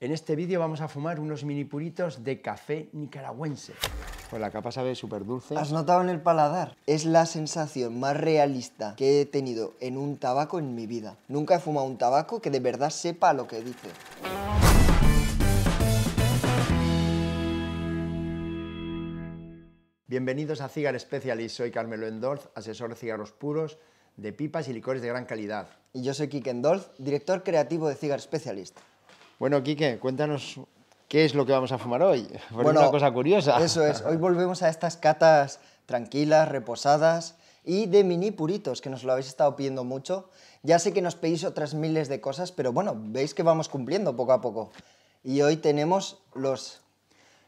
En este vídeo vamos a fumar unos mini puritos de café nicaragüense. Pues la capa sabe súper dulce. ¿Has notado en el paladar? Es la sensación más realista que he tenido en un tabaco en mi vida. Nunca he fumado un tabaco que de verdad sepa lo que dice. Bienvenidos a Cigar Specialist, soy Carmelo Endorf, asesor de cigarros puros, de pipas y licores de gran calidad. Y yo soy Kike endorf director creativo de Cigar Specialist. Bueno, Quique, cuéntanos qué es lo que vamos a fumar hoy. por una cosa curiosa. Eso es. Hoy volvemos a estas catas tranquilas, reposadas y de mini puritos, que nos lo habéis estado pidiendo mucho. Ya sé que nos pedís otras miles de cosas, pero bueno, veis que vamos cumpliendo poco a poco. Y hoy tenemos los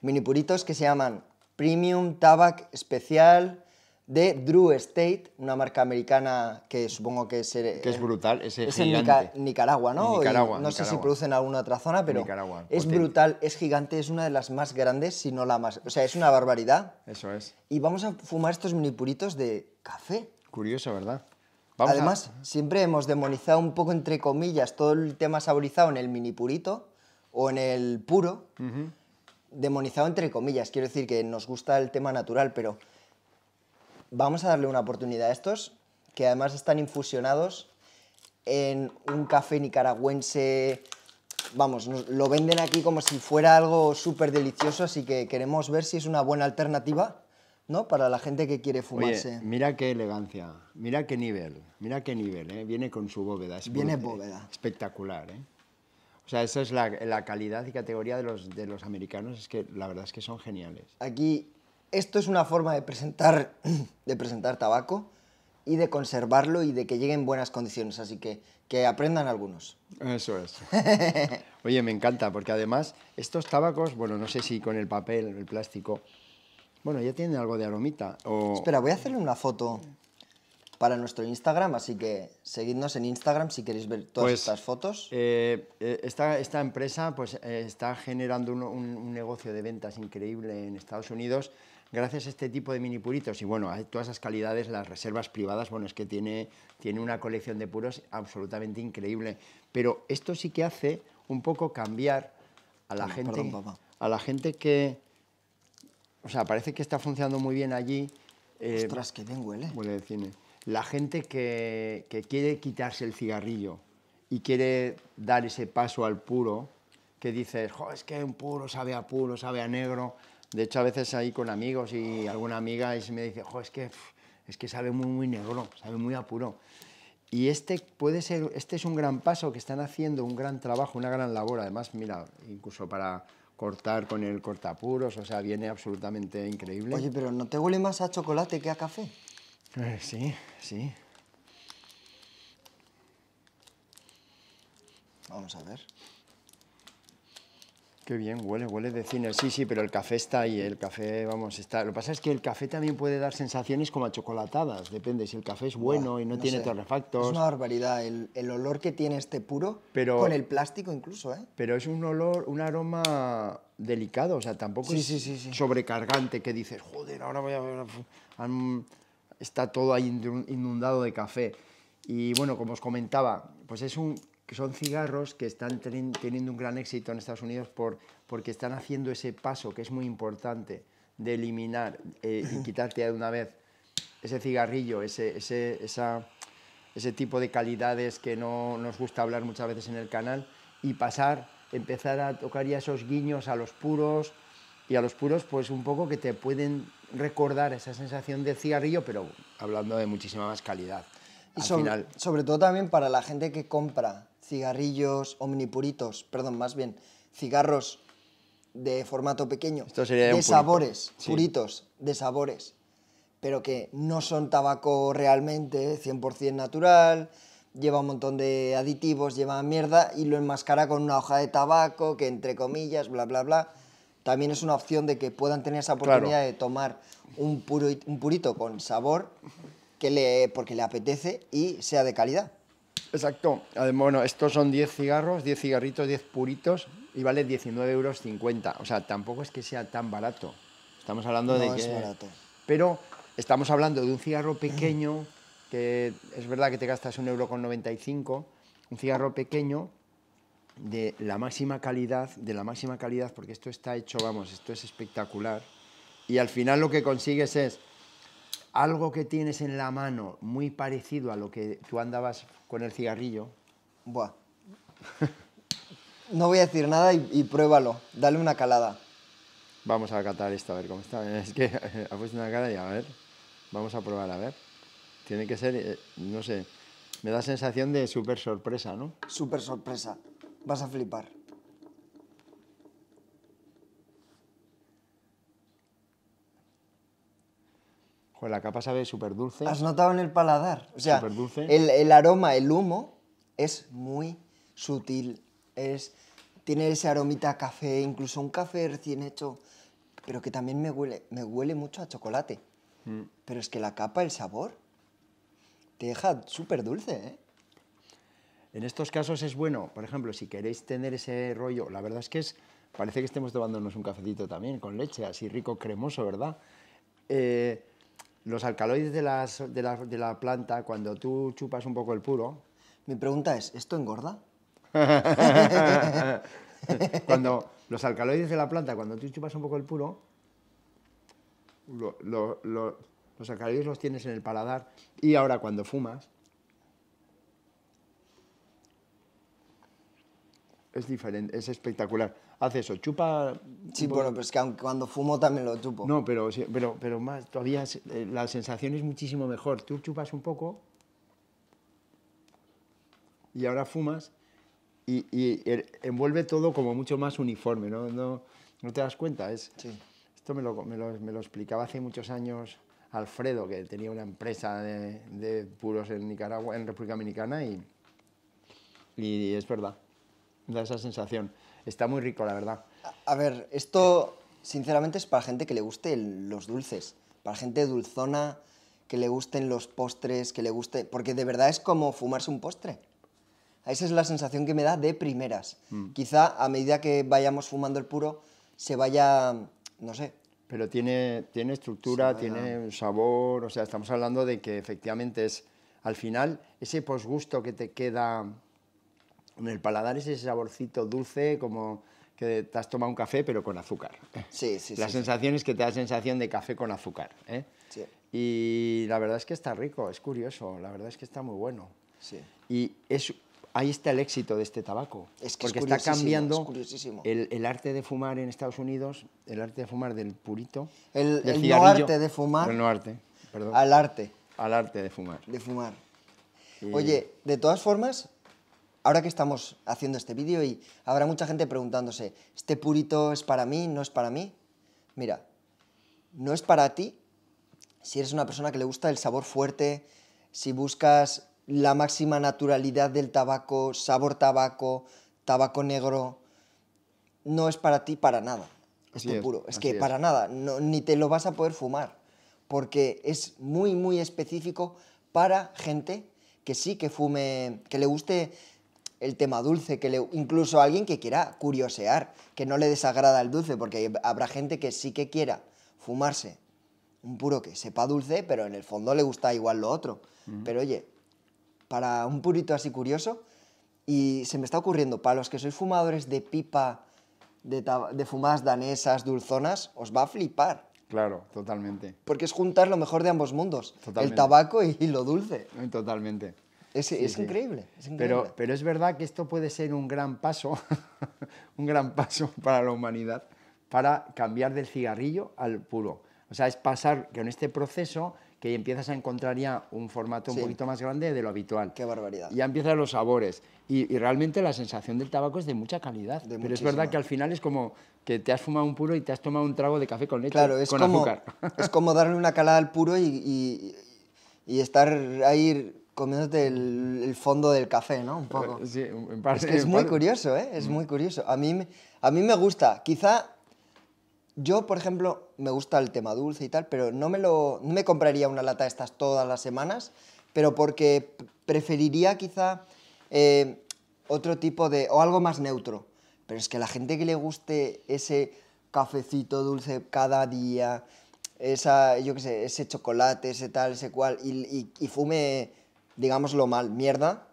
mini puritos que se llaman Premium Tabac Especial, de Drew Estate, una marca americana que supongo que es... Eh, que es brutal, es gigante. en Nicaragua, ¿no? no sé si producen en alguna otra zona, pero es brutal, es gigante, es una de las más grandes, si no la más... O sea, es una barbaridad. Eso es. Y vamos a fumar estos mini puritos de café. Curioso, ¿verdad? Además, siempre hemos demonizado un poco, entre comillas, todo el tema saborizado en el mini purito o en el puro. Demonizado entre comillas, quiero decir que nos gusta el tema natural, pero vamos a darle una oportunidad a estos, que además están infusionados en un café nicaragüense. Vamos, lo venden aquí como si fuera algo súper delicioso, así que queremos ver si es una buena alternativa, ¿no? Para la gente que quiere fumarse. mira qué elegancia, mira qué nivel, mira qué nivel, ¿eh? Viene con su bóveda. Viene bóveda. Espectacular, ¿eh? O sea, esa es la, la, calidad y categoría de los, de los americanos, es que la verdad es que son geniales. Aquí esto es una forma de presentar, de presentar tabaco y de conservarlo y de que llegue en buenas condiciones. Así que que aprendan algunos. Eso es. Oye, me encanta, porque además estos tabacos, bueno, no sé si con el papel, el plástico, bueno, ya tienen algo de aromita. Espera, voy a hacerle una foto para nuestro Instagram, así que seguidnos en Instagram si queréis ver todas pues, estas fotos. Eh, eh, esta, esta, empresa pues, eh, está generando un negocio de ventas increíble en Estados Unidos gracias a este tipo de mini puritos y bueno, hay todas esas calidades, las reservas privadas, bueno, es que tiene, tiene una colección de puros absolutamente increíble. Pero esto sí que hace un poco cambiar a la ah, gente. a la gente que. O sea, parece que está funcionando muy bien allí. Eh, Ostras, que bien huele. Huele de cine. La gente que, que quiere quitarse el cigarrillo y quiere dar ese paso al puro, que dices, jo, es que un puro sabe a puro, sabe a negro. De hecho, a veces ahí con amigos y alguna amiga y me dice, es que, es que sabe muy, muy negro, sabe muy apuro. Y este puede ser, este es un gran paso que están haciendo, un gran trabajo, una gran labor. Además, mira, incluso para cortar con el cortapuros, o sea, viene absolutamente increíble. Oye, pero ¿no te huele más a chocolate que a café? Eh, sí, sí. Vamos a ver. Qué bien, huele, huele de cine. Sí, sí, pero el café está ahí, el café, vamos, está... Lo que pasa es que el café también puede dar sensaciones como chocolatadas, depende, si el café es bueno y no, tiene torrefactos... Es una barbaridad, el, olor que tiene este puro, con el plástico incluso, ¿eh? Pero es un olor, un aroma delicado, o sea, tampoco es sobrecargante que dices, joder, ahora voy a... Ver, está todo ahí inundado de café. Y bueno, como os comentaba, pues es un que son cigarros que están teniendo un gran éxito en Estados Unidos por, porque están haciendo ese paso que es muy importante de eliminar eh, y quitarte de una vez ese cigarrillo, ese, ese, ese tipo de calidades que no nos gusta hablar muchas veces en el canal y pasar, empezar a tocar ya esos guiños a los puros y a los puros pues un poco que te pueden recordar esa sensación de cigarrillo, pero hablando de muchísima más calidad sobre, todo también para la gente que compra cigarrillos omnipuritos, perdón, más bien, cigarros de formato pequeño, de sabores, puritos, de sabores, pero que no son tabaco realmente, 100% natural, lleva un montón de aditivos, lleva mierda y lo enmascara con una hoja de tabaco que entre comillas, bla, bla, bla. También es una opción de que puedan tener esa oportunidad de tomar un purito con sabor porque le apetece y sea de calidad. Exacto. Bueno, estos son 10 cigarros, 10 cigarritos, 10 puritos y vale 19,50 euros. O sea, tampoco es que sea tan barato. Estamos hablando no de es Pero estamos hablando de un cigarro pequeño que es verdad que te gastas un euro un cigarro pequeño de la máxima calidad, de la máxima calidad, porque esto está hecho, vamos, esto es espectacular. Y al final lo que consigues es algo que tienes en la mano muy parecido a lo que tú andabas con el cigarrillo. Buah. no voy a decir nada y, pruébalo. Dale una calada. Vamos a catar esto, a ver cómo está. Es que ha puesto una cara y a ver. Vamos a probar, a ver. Tiene que ser, eh, no sé. Me da sensación de súper sorpresa, ¿no? Súper sorpresa. Vas a flipar. Pues la capa sabe súper dulce. Has notado en el paladar. O sea, el, el, aroma, el humo, es muy sutil. Es, tiene ese aromita café, incluso un café recién hecho, pero que también me huele, mucho a chocolate. Mm. Pero es que la capa, el sabor, te deja súper dulce, ¿eh? En estos casos es bueno, por ejemplo, si queréis tener ese rollo, la verdad es que es, parece que estemos tomándonos un cafecito también con leche, así rico, cremoso, ¿verdad? Eh, los alcaloides de, de, la, planta, cuando tú chupas un poco el puro... Mi pregunta es, ¿esto engorda? cuando los alcaloides de la planta, cuando tú chupas un poco el puro, los alcaloides los tienes en el paladar y ahora cuando fumas, es diferente, es espectacular hace eso, chupa... Sí, bueno, pero es que cuando fumo también lo chupo. No, pero, pero, más, todavía eh, la sensación es muchísimo mejor. Tú chupas un poco y ahora fumas y, envuelve todo como mucho más uniforme, ¿no? ¿No, te das cuenta? Es, sí. Esto me lo, explicaba hace muchos años Alfredo, que tenía una empresa de, puros en Nicaragua, en República Dominicana, y, y es verdad, da esa sensación. Está muy rico, la verdad. A ver, esto sinceramente es para gente que le guste los dulces, para gente dulzona, que le gusten los postres, que le guste... Porque de verdad es como fumarse un postre. Esa es la sensación que me da de primeras. Mm. Quizá a medida que vayamos fumando el puro, se vaya, no sé. Pero tiene, tiene estructura, tiene sabor, o sea, estamos hablando de que efectivamente es, al final, ese posgusto que te queda en el paladar es ese saborcito dulce como que te has tomado un café pero con azúcar. Sí, sí, La sensación es que te da sensación de café con azúcar. ¿eh? Sí. Y la verdad es que está rico, es curioso, la verdad es que está muy bueno. Sí. Y es, ahí está el éxito de este tabaco. Es que porque está cambiando el, arte de fumar en Estados Unidos, el arte de fumar del purito. El, el arte de fumar. El arte, perdón. Al arte. Al arte de fumar. De fumar. Oye, de todas formas, ahora que estamos haciendo este vídeo y habrá mucha gente preguntándose, ¿este purito es para mí? ¿No es para mí? Mira, no es para ti si eres una persona que le gusta el sabor fuerte, si buscas la máxima naturalidad del tabaco, sabor tabaco, tabaco negro, no es para ti para nada. este puro. Es que para nada, ni te lo vas a poder fumar, porque es muy, muy específico para gente que sí que fume, que le guste el tema dulce, que incluso alguien que quiera curiosear, que no le desagrada el dulce, porque habrá gente que sí que quiera fumarse un puro que sepa dulce, pero en el fondo le gusta igual lo otro. Pero oye, para un purito así curioso, y se me está ocurriendo, para los que sois fumadores de pipa, de, de fumadas danesas, dulzonas, os va a flipar. Claro, totalmente. Porque es juntar lo mejor de ambos mundos, el tabaco y lo dulce. Totalmente. Es, Increíble, es, increíble, Pero, pero es verdad que esto puede ser un gran paso, un gran paso para la humanidad, para cambiar del cigarrillo al puro. O sea, es pasar que en este proceso que empiezas a encontrar ya un formato un poquito más grande de lo habitual. Qué barbaridad. Ya empiezan los sabores. Y, realmente la sensación del tabaco es de mucha calidad. pero es verdad que al final es como que te has fumado un puro y te has tomado un trago de café con leche claro, es con como, azúcar. es como darle una calada al puro y, y, y estar ahí comiéndote el, fondo del café, ¿no? Un poco. Eh, sí, en parte, es, que es muy curioso, ¿eh? Es mm. muy curioso. A mí, a mí me gusta. Quizá yo, por ejemplo, me gusta el tema dulce y tal, pero no me, lo, no me compraría una lata de estas todas las semanas, pero porque preferiría quizá eh, otro tipo de... o algo más neutro. Pero es que la gente que le guste ese cafecito dulce cada día, esa, yo qué sé, ese chocolate, ese tal, ese cual, y, y fume digámoslo mal, mierda.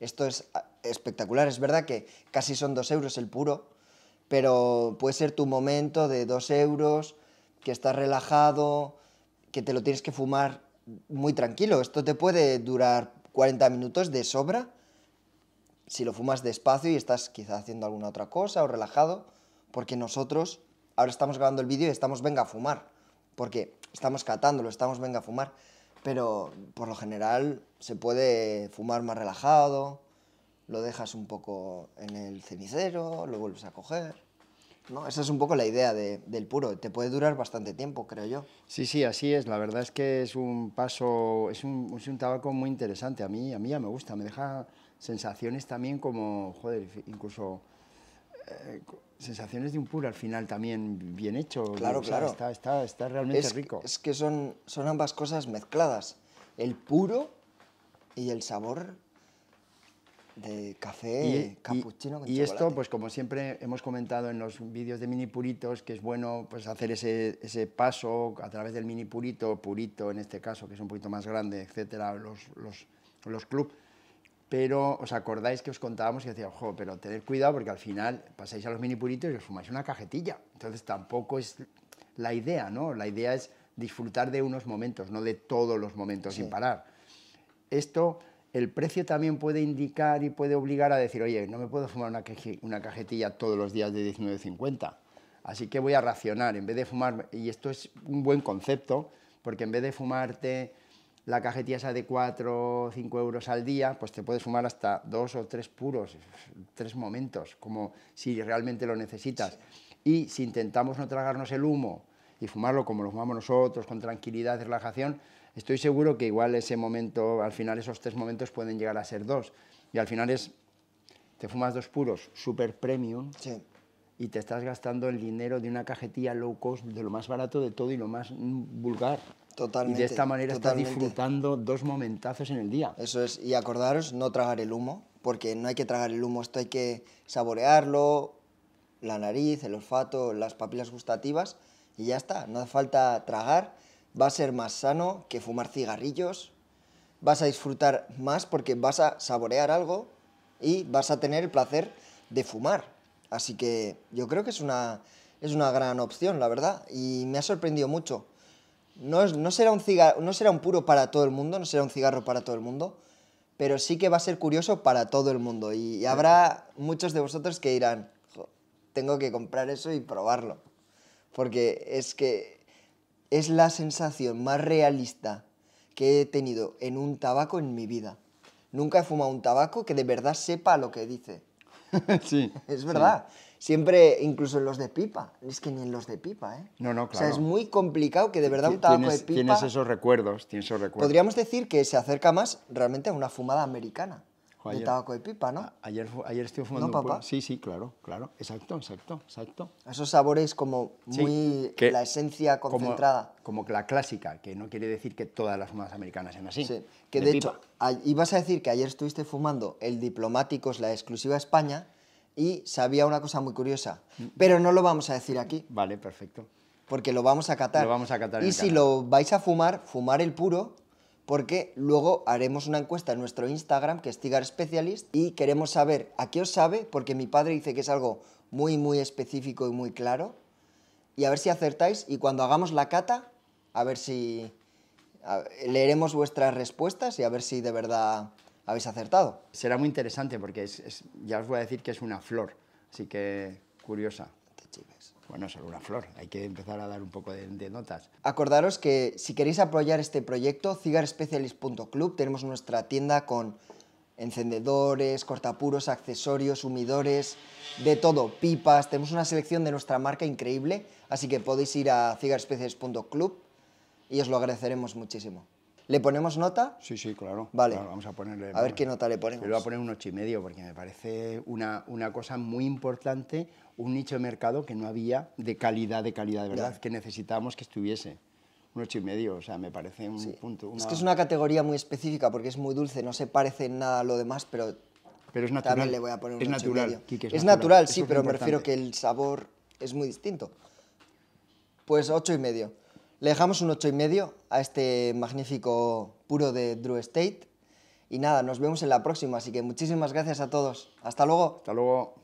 Esto es ah, espectacular. Es verdad que casi son dos euros el puro, pero puede ser tu momento de dos euros, que estás relajado, que te lo tienes que fumar muy tranquilo. Esto te puede durar 40 minutos de sobra si lo fumas despacio y estás quizás haciendo alguna otra cosa o relajado, porque nosotros ahora estamos grabando el vídeo y estamos venga a fumar, porque estamos catándolo, estamos venga a fumar pero por lo general se puede fumar más relajado, lo dejas un poco en el cenicero, lo vuelves a coger. ¿no? Esa es un poco la idea del puro, te puede durar bastante tiempo, creo yo. Sí, sí, así es, la verdad es que es un paso, es un, tabaco muy interesante, a mí, a mí ya me gusta, me deja sensaciones también como, joder, incluso eh, sensaciones de un puro al final también bien hecho. Claro, Está, realmente rico. Es que son, son ambas cosas mezcladas. El puro y el sabor de café, y, capuchino. Y, esto, pues como siempre hemos comentado en los vídeos de mini puritos, que es bueno pues, hacer ese, paso a través del mini purito, purito en este caso, que es un poquito más grande, etcétera, los, los, los clubs pero os acordáis que os contábamos y decía, ojo, pero tened cuidado porque al final pasáis a los mini puritos y os fumáis una cajetilla. Entonces tampoco es la idea, ¿no? La idea es disfrutar de unos momentos, no de todos los momentos sin parar. Esto, el precio también puede indicar y puede obligar a decir, oye, no me puedo fumar una, una cajetilla todos los días de 19.50, así que voy a racionar, en vez de fumar, y esto es un buen concepto, porque en vez de fumarte la cajetilla esa de 4 o 5 euros al día, pues te puedes fumar hasta dos o tres puros, tres momentos, como si realmente lo necesitas. Y si intentamos no tragarnos el humo y fumarlo como lo fumamos nosotros, con tranquilidad y relajación, estoy seguro que igual ese momento, al final esos tres momentos pueden llegar a ser dos. Y al final es, te fumas dos puros, super premium. y te estás gastando el dinero de una cajetilla low cost de lo más barato de todo y lo más mm, vulgar. Y de esta manera está disfrutando dos momentazos en el día. Eso es, y acordaros, no tragar el humo, porque no hay que tragar el humo, esto hay que saborearlo, la nariz, el olfato, las papilas gustativas, y ya está, no hace falta tragar, va a ser más sano que fumar cigarrillos, vas a disfrutar más porque vas a saborear algo y vas a tener el placer de fumar. Así que yo creo que es es una gran opción, la verdad, y me ha sorprendido mucho no, será un no será un puro para todo el mundo, no será un cigarro para todo el mundo, pero sí que va a ser curioso para todo el mundo. Y, habrá muchos de vosotros que dirán, tengo que comprar eso y probarlo. Porque es que es la sensación más realista que he tenido en un tabaco en mi vida. Nunca he fumado un tabaco que de verdad sepa lo que dice. sí. es verdad siempre, incluso en los de pipa, es que ni en los de pipa, ¿eh? No, no, claro. O sea, es muy complicado que de verdad un tabaco de pipa... Tienes esos recuerdos, tienes esos recuerdos. Podríamos decir que se acerca más realmente a una fumada americana. El tabaco de pipa, ¿no? Ayer, ayer estuve fumando... ¿No, papá? sí, sí, claro, claro. Exacto, exacto, exacto. Esos sabores como muy... la esencia concentrada. Como, como, la clásica, que no quiere decir que todas las fumadas americanas sean así. Sí, que de, hecho, ibas a decir que ayer estuviste fumando el diplomático es la exclusiva España, y sabía una cosa muy curiosa, mm. pero no lo vamos a decir aquí. Vale, perfecto. Porque lo vamos a catar. Lo vamos a catar. Y si lo vais a fumar, fumar el puro, porque luego haremos una encuesta en nuestro Instagram, que es Cigar Specialist, y queremos saber a qué os sabe, porque mi padre dice que es algo muy, muy específico y muy claro. Y a ver si acertáis, y cuando hagamos la cata, a ver si leeremos vuestras respuestas y a ver si de verdad habéis acertado. Será muy interesante porque es, ya os voy a decir que es una flor, así que curiosa. Bueno, solo una flor, hay que empezar a dar un poco de, notas. Acordaros que si queréis apoyar este proyecto, cigarspecialist.club, tenemos nuestra tienda con encendedores, cortapuros, accesorios, humidores, de todo, pipas, tenemos una selección de nuestra marca increíble, así que podéis ir a cigarspecialist.club y os lo agradeceremos muchísimo. ¿Le ponemos nota? Sí, sí, claro. Vale. vamos a ponerle. A ver qué nota le ponemos. Le voy a poner un 8,5 y medio porque me parece una, una cosa muy importante, un nicho de mercado que no había de calidad, de calidad, de verdad, que necesitábamos que estuviese. Un 8,5, y medio, o sea, me parece un punto. Es que es una categoría muy específica porque es muy dulce, no se parece en nada a lo demás, pero. Pero es natural. También le voy a poner un es, natural, es, natural, sí, pero me refiero que el sabor es muy distinto. Pues 8,5. y medio. Le dejamos un y medio a este magnífico puro de Drew Estate. Y nada, nos vemos en la próxima, así que muchísimas gracias a todos. Hasta luego. Hasta luego.